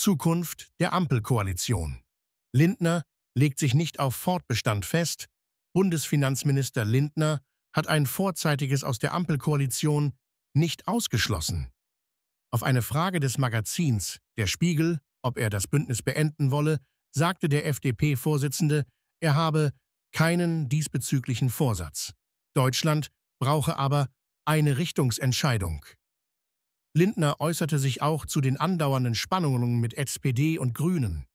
Zukunft der Ampelkoalition. Lindner legt sich nicht auf Fortbestand fest. Bundesfinanzminister Lindner hat ein vorzeitiges aus der Ampelkoalition nicht ausgeschlossen. Auf eine Frage des Magazins Der Spiegel, ob er das Bündnis beenden wolle, sagte der FDP-Vorsitzende, er habe keinen diesbezüglichen Vorsatz. Deutschland brauche aber eine Richtungsentscheidung. Lindner äußerte sich auch zu den andauernden Spannungen mit SPD und Grünen,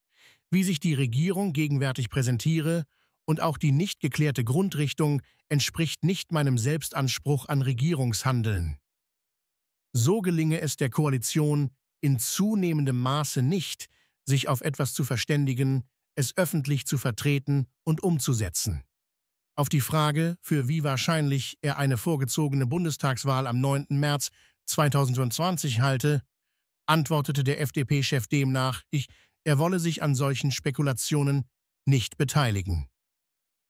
wie sich die Regierung gegenwärtig präsentiere und auch die nicht geklärte Grundrichtung entspricht nicht meinem Selbstanspruch an Regierungshandeln. So gelinge es der Koalition in zunehmendem Maße nicht, sich auf etwas zu verständigen, es öffentlich zu vertreten und umzusetzen. Auf die Frage, für wie wahrscheinlich er eine vorgezogene Bundestagswahl am 9. März 2020 halte, antwortete der FDP-Chef demnach, ich, er wolle sich an solchen Spekulationen nicht beteiligen.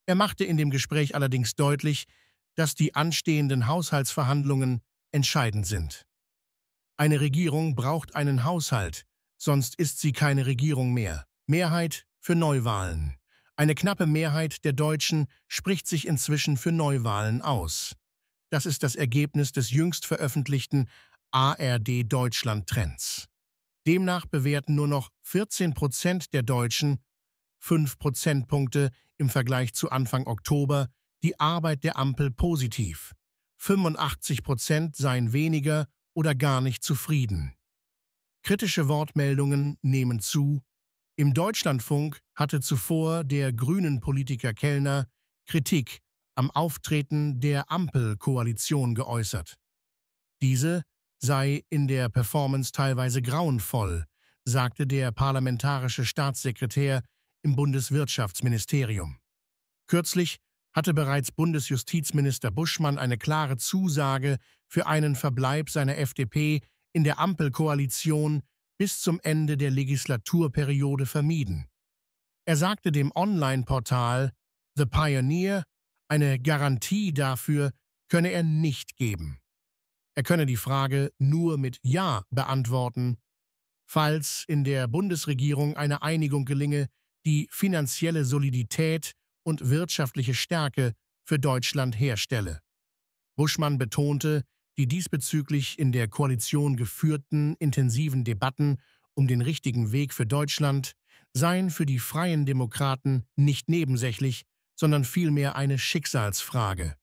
Er machte in dem Gespräch allerdings deutlich, dass die anstehenden Haushaltsverhandlungen entscheidend sind. Eine Regierung braucht einen Haushalt, sonst ist sie keine Regierung mehr. Mehrheit für Neuwahlen. Eine knappe Mehrheit der Deutschen spricht sich inzwischen für Neuwahlen aus. Das ist das Ergebnis des jüngst veröffentlichten ARD Deutschland Trends. Demnach bewerten nur noch 14 Prozent der Deutschen, 5 Prozentpunkte im Vergleich zu Anfang Oktober, die Arbeit der Ampel positiv. 85 Prozent seien weniger oder gar nicht zufrieden. Kritische Wortmeldungen nehmen zu. Im Deutschlandfunk hatte zuvor der grünen Politiker Kellner Kritik am Auftreten der Ampelkoalition geäußert. Diese sei in der Performance teilweise grauenvoll, sagte der parlamentarische Staatssekretär im Bundeswirtschaftsministerium. Kürzlich hatte bereits Bundesjustizminister Buschmann eine klare Zusage für einen Verbleib seiner FDP in der Ampelkoalition bis zum Ende der Legislaturperiode vermieden. Er sagte dem Online-Portal The Pioneer eine Garantie dafür könne er nicht geben. Er könne die Frage nur mit Ja beantworten, falls in der Bundesregierung eine Einigung gelinge, die finanzielle Solidität und wirtschaftliche Stärke für Deutschland herstelle. Buschmann betonte, die diesbezüglich in der Koalition geführten intensiven Debatten um den richtigen Weg für Deutschland seien für die freien Demokraten nicht nebensächlich, sondern vielmehr eine Schicksalsfrage.